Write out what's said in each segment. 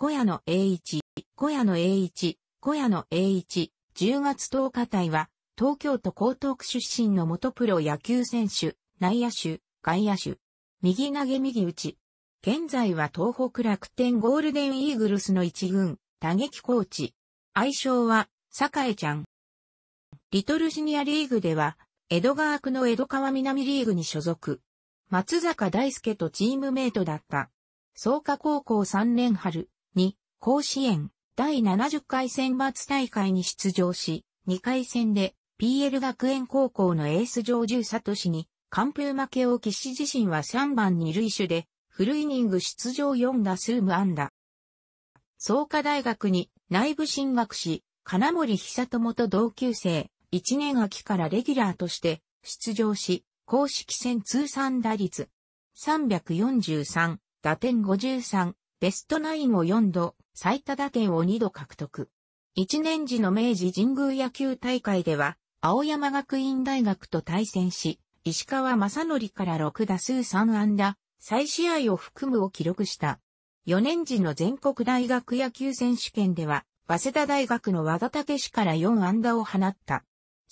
小屋の栄一、小屋の栄一、小屋の栄一、10月10日隊は、東京都江東区出身の元プロ野球選手、内野手、外野手、右投げ右打ち。現在は東北楽天ゴールデンイーグルスの一軍、打撃コーチ。愛称は、栄ちゃん。リトルシニアリーグでは、江戸川区の江戸川南リーグに所属。松坂大輔とチームメイトだった。草加高校3年春、2、甲子園、第70回選抜大会に出場し、2回戦で PL 学園高校のエース上重市に完封負けを喫し自身は3番二塁手で、フルイニング出場4打数無安打。創価大学に内部進学し、金森久友と同級生、1年秋からレギュラーとして出場し、公式戦通算打率343、打点53、ベストナインを4度、最多打点を2度獲得。1年時の明治神宮野球大会では、青山学院大学と対戦し、石川正則から6打数3安打、再試合を含むを記録した。4年時の全国大学野球選手権では、早稲田大学の和田武氏から4安打を放った。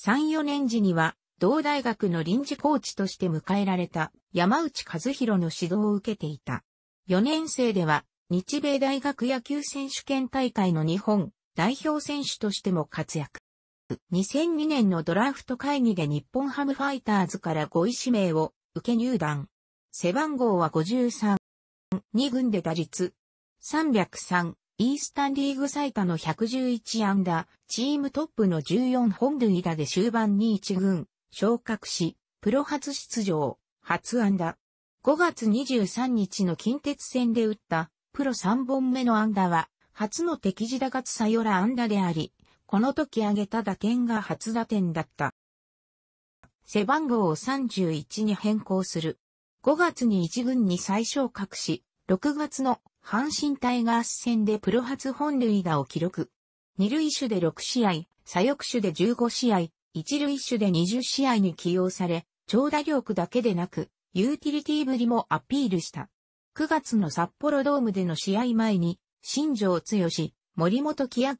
3、4年時には、同大学の臨時コーチとして迎えられた山内和弘の指導を受けていた。4年生では日米大学野球選手権大会の日本代表選手としても活躍。2002年のドラフト会議で日本ハムファイターズから5位指名を受け入団。背番号は53。2軍で打率303。イースタンリーグ最多の111安打、チームトップの14本塁打で終盤に1軍、昇格し、プロ初出場、初安打。5月23日の近鉄戦で打ったプロ3本目の安打は、初の敵地打がサヨラ安打であり、この時挙げた打点が初打点だった。背番号を31に変更する。5月に1軍に最小格し、6月の阪神タイガース戦でプロ初本塁打を記録。二塁手で6試合、左翼手で15試合、一塁手で20試合に起用され、長打力だけでなく、ユーティリティぶりもアピールした。9月の札幌ドームでの試合前に、新庄剛志、森本木明、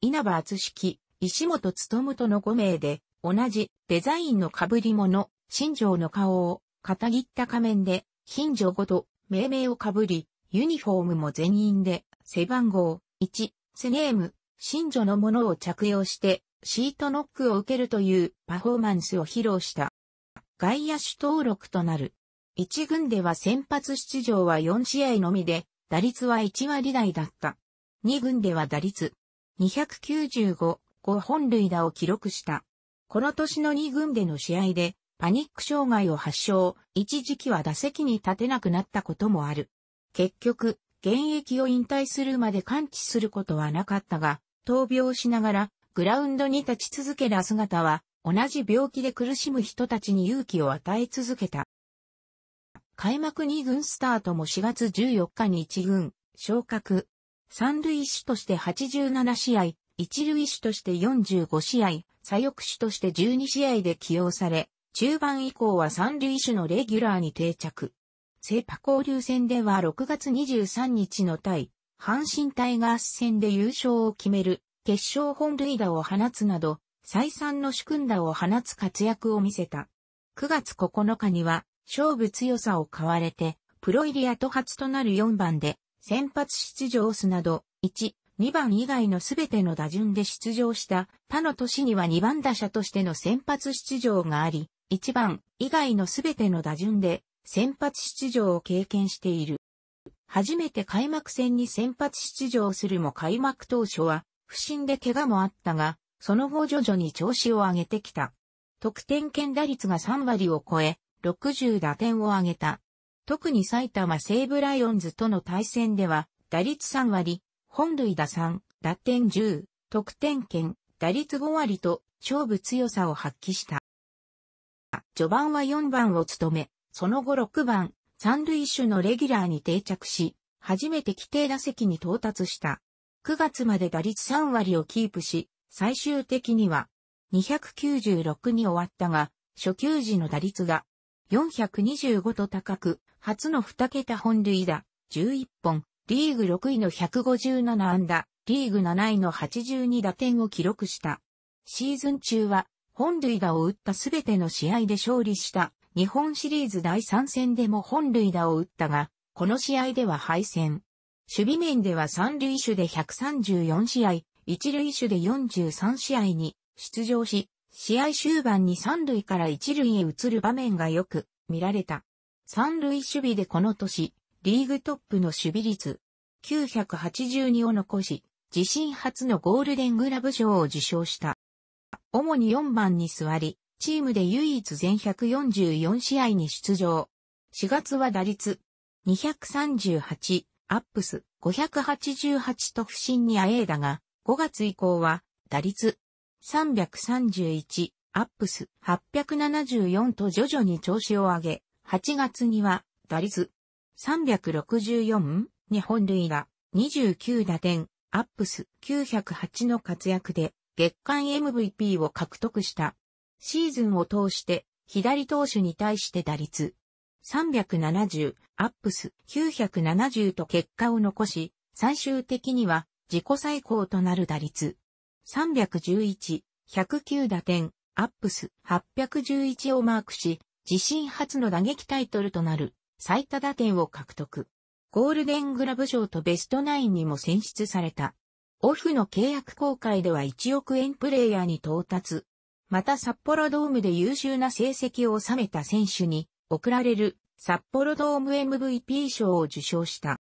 稲葉厚式、石本努との5名で、同じデザインの被り物、新庄の顔を、片切った仮面で、新庄ごと、命名を被り、ユニフォームも全員で、背番号、1、セネーム、新庄のものを着用して、シートノックを受けるというパフォーマンスを披露した。外野手登録となる。1軍では先発出場は4試合のみで、打率は1割台だった。2軍では打率295、5本塁打を記録した。この年の2軍での試合で、パニック障害を発症、一時期は打席に立てなくなったこともある。結局、現役を引退するまで完治することはなかったが、闘病しながら、グラウンドに立ち続けた姿は、同じ病気で苦しむ人たちに勇気を与え続けた。開幕2軍スタートも4月14日に1軍、昇格。三塁手として87試合、一塁手として45試合、左翼手として12試合で起用され、中盤以降は三塁手のレギュラーに定着。セパ交流戦では6月23日の対、阪神タイガース戦で優勝を決める、決勝本塁打を放つなど、再三の主君打を放つ活躍を見せた。9月9日には、勝負強さを買われて、プロイリアと初となる4番で、先発出場すなど、1、2番以外のすべての打順で出場した他の年には2番打者としての先発出場があり、1番以外のすべての打順で先発出場を経験している。初めて開幕戦に先発出場するも開幕当初は不審で怪我もあったが、その後徐々に調子を上げてきた。得点圏打率が3割を超え、60打点を挙げた。特に埼玉西武ライオンズとの対戦では、打率3割、本塁打3、打点10、得点圏、打率5割と勝負強さを発揮した。序盤は4番を務め、その後6番、三塁手のレギュラーに定着し、初めて規定打席に到達した。9月まで打率3割をキープし、最終的には296に終わったが、初級時の打率が425と高く、初の2桁本塁打、11本、リーグ6位の157安打、リーグ7位の82打点を記録した。シーズン中は、本塁打を打ったすべての試合で勝利した、日本シリーズ第3戦でも本塁打を打ったが、この試合では敗戦。守備面では三塁手で134試合、一塁手で43試合に出場し、試合終盤に三塁から一塁へ移る場面がよく見られた。三塁守備でこの年、リーグトップの守備率982を残し、自身初のゴールデングラブ賞を受賞した。主に4番に座り、チームで唯一全144試合に出場。4月は打率238、アップス588と不振にあえいだが、5月以降は打率331、アップス874と徐々に調子を上げ、8月には打率364、日本塁が29打点、アップス908の活躍で月間 MVP を獲得した。シーズンを通して左投手に対して打率370、アップス970と結果を残し、最終的には自己最高となる打率311、109打点、アップス811をマークし、自身初の打撃タイトルとなる最多打点を獲得。ゴールデングラブ賞とベストナインにも選出された。オフの契約公開では1億円プレイヤーに到達。また札幌ドームで優秀な成績を収めた選手に贈られる札幌ドーム MVP 賞を受賞した。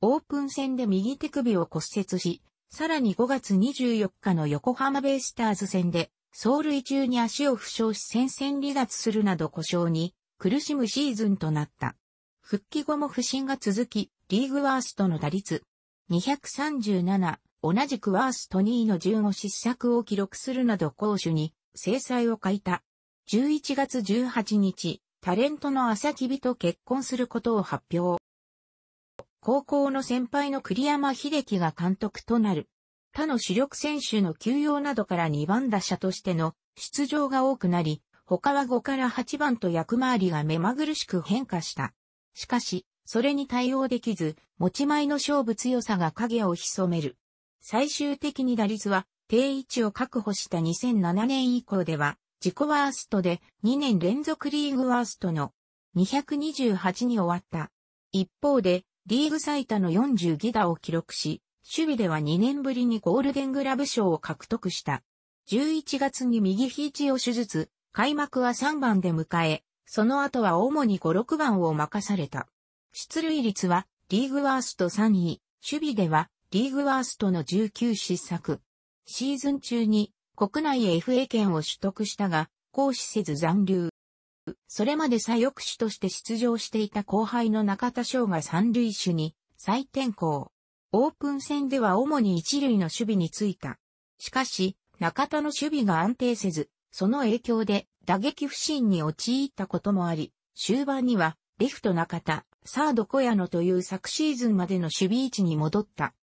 オープン戦で右手首を骨折し、さらに5月24日の横浜ベイスターズ戦で、走塁中に足を負傷し戦線離脱するなど故障に苦しむシーズンとなった。復帰後も不振が続き、リーグワーストの打率237、同じくワースト2位の15失策を記録するなど攻守に制裁を書いた。11月18日、タレントの朝日美と結婚することを発表。高校の先輩の栗山秀樹が監督となる。他の主力選手の休養などから2番打者としての出場が多くなり、他は5から8番と役回りが目まぐるしく変化した。しかし、それに対応できず、持ち前の勝負強さが影を潜める。最終的に打率は定位置を確保した2007年以降では、自己ワーストで2年連続リーグワーストの228に終わった。一方で、リーグ最多の40ギガを記録し、守備では2年ぶりにゴールデングラブ賞を獲得した。11月に右肘を手術、開幕は3番で迎え、その後は主に5、6番を任された。出塁率はリーグワースト3位、守備ではリーグワーストの19失策。シーズン中に国内 FA 権を取得したが、行使せず残留。それまで左翼手として出場していた後輩の中田翔が三塁手に再転向。オープン戦では主に一塁の守備についた。しかし、中田の守備が安定せず、その影響で打撃不振に陥ったこともあり、終盤にはレフト中田、サード小屋野という昨シーズンまでの守備位置に戻った。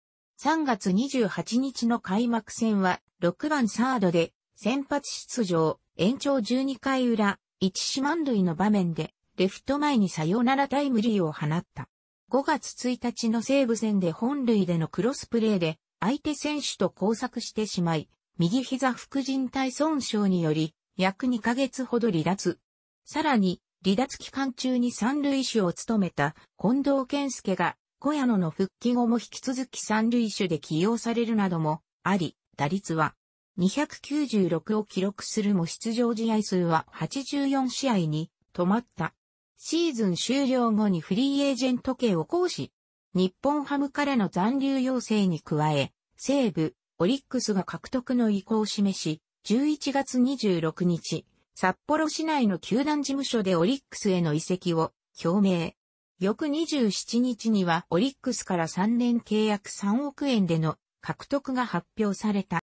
3月28日の開幕戦は6番サードで先発出場、延長12回裏、一四万塁の場面で、レフト前にサヨナラタイムリーを放った。5月1日の西武戦で本塁でのクロスプレーで、相手選手と交錯してしまい、右膝副靭帯損傷により、約2ヶ月ほど離脱。さらに、離脱期間中に三塁手を務めた近藤健介が、小屋野の復帰後も引き続き三塁手で起用されるなどもあり、打率は296を記録するも出場試合数は84試合に止まった。シーズン終了後にフリーエージェント系を行使。日本ハムからの残留要請に加え、西部、オリックスが獲得の意向を示し、11月26日、札幌市内の球団事務所でオリックスへの移籍を表明。翌27日にはオリックスから3年契約3億円での獲得が発表された。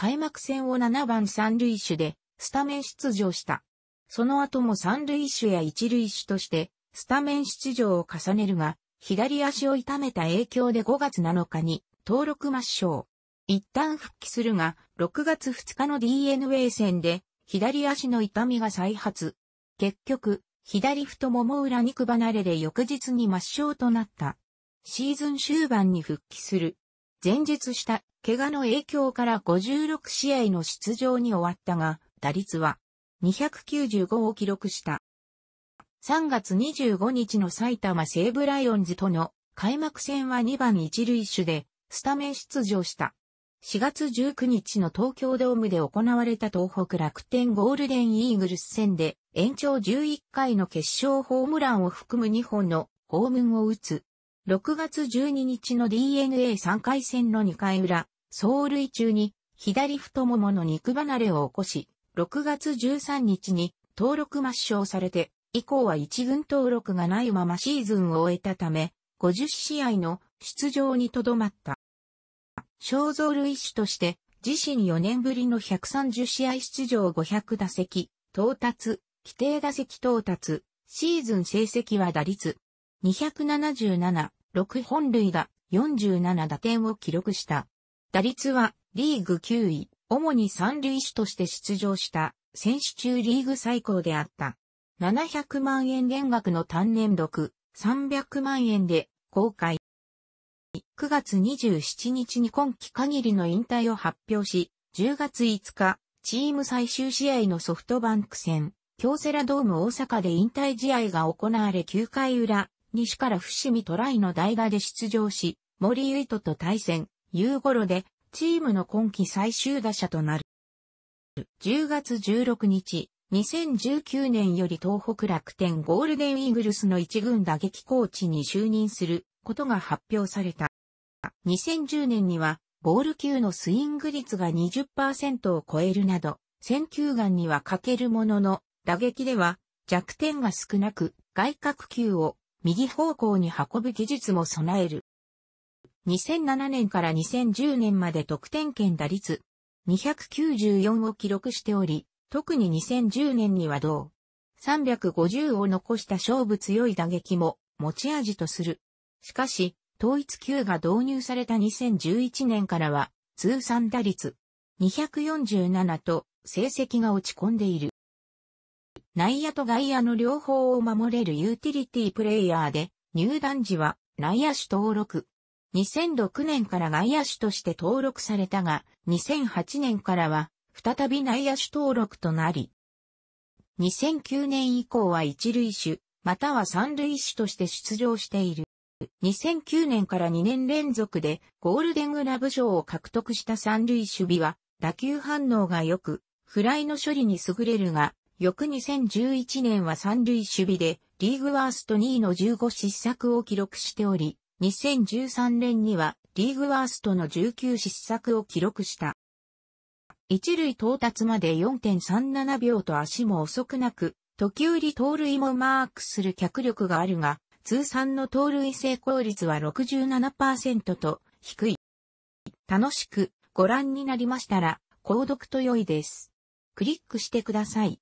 開幕戦を7番三塁手でスタメン出場した。その後も三塁手や一塁手としてスタメン出場を重ねるが、左足を痛めた影響で5月7日に登録抹消。一旦復帰するが、6月2日の DNA 戦で左足の痛みが再発。結局、左太もも裏肉離れで翌日に抹消となった。シーズン終盤に復帰する。前述した怪我の影響から56試合の出場に終わったが、打率は295を記録した。3月25日の埼玉西武ライオンズとの開幕戦は2番一塁手でスタメン出場した。4月19日の東京ドームで行われた東北楽天ゴールデンイーグルス戦で延長11回の決勝ホームランを含む2本のホームンを打つ6月12日の DNA3 回戦の2回裏、走塁中に左太ももの肉離れを起こし、6月13日に登録抹消されて、以降は1軍登録がないままシーズンを終えたため、50試合の出場にとどまった。肖像類手として、自身4年ぶりの130試合出場500打席、到達、規定打席到達、シーズン成績は打率、277、6本塁打、47打点を記録した。打率はリーグ9位、主に三塁手として出場した選手中リーグ最高であった。700万円減額の単年録、300万円で公開。9月27日に今季限りの引退を発表し、10月5日、チーム最終試合のソフトバンク戦、京セラドーム大阪で引退試合が行われ9回裏、西から伏見トライの代打で出場し、森唯斗と対戦、夕頃で、チームの今季最終打者となる。10月16日、2019年より東北楽天ゴールデンイーグルスの一軍打撃コーチに就任することが発表された。2010年には、ボール級のスイング率が20%を超えるなど、選球眼には欠けるものの、打撃では弱点が少なく、外角球を右方向に運ぶ技術も備える。2007年から2010年まで得点圏打率294を記録しており、特に2010年には同350を残した勝負強い打撃も持ち味とする。しかし、統一級が導入された2011年からは通算打率247と成績が落ち込んでいる。内野と外野の両方を守れるユーティリティプレイヤーで、入団時は内野手登録。2006年から外野手として登録されたが、2008年からは再び内野手登録となり、2009年以降は一塁手、または三塁手として出場している。2009年から2年連続でゴールデングラブ賞を獲得した三塁守備は打球反応が良く、フライの処理に優れるが、翌2011年は三塁守備で、リーグワースト2位の15失策を記録しており、2013年にはリーグワーストの19失策を記録した。一塁到達まで4.37秒と足も遅くなく、時折盗塁もマークする脚力があるが、通算の盗塁成功率は67%と低い。楽しくご覧になりましたら、購読と良いです。クリックしてください。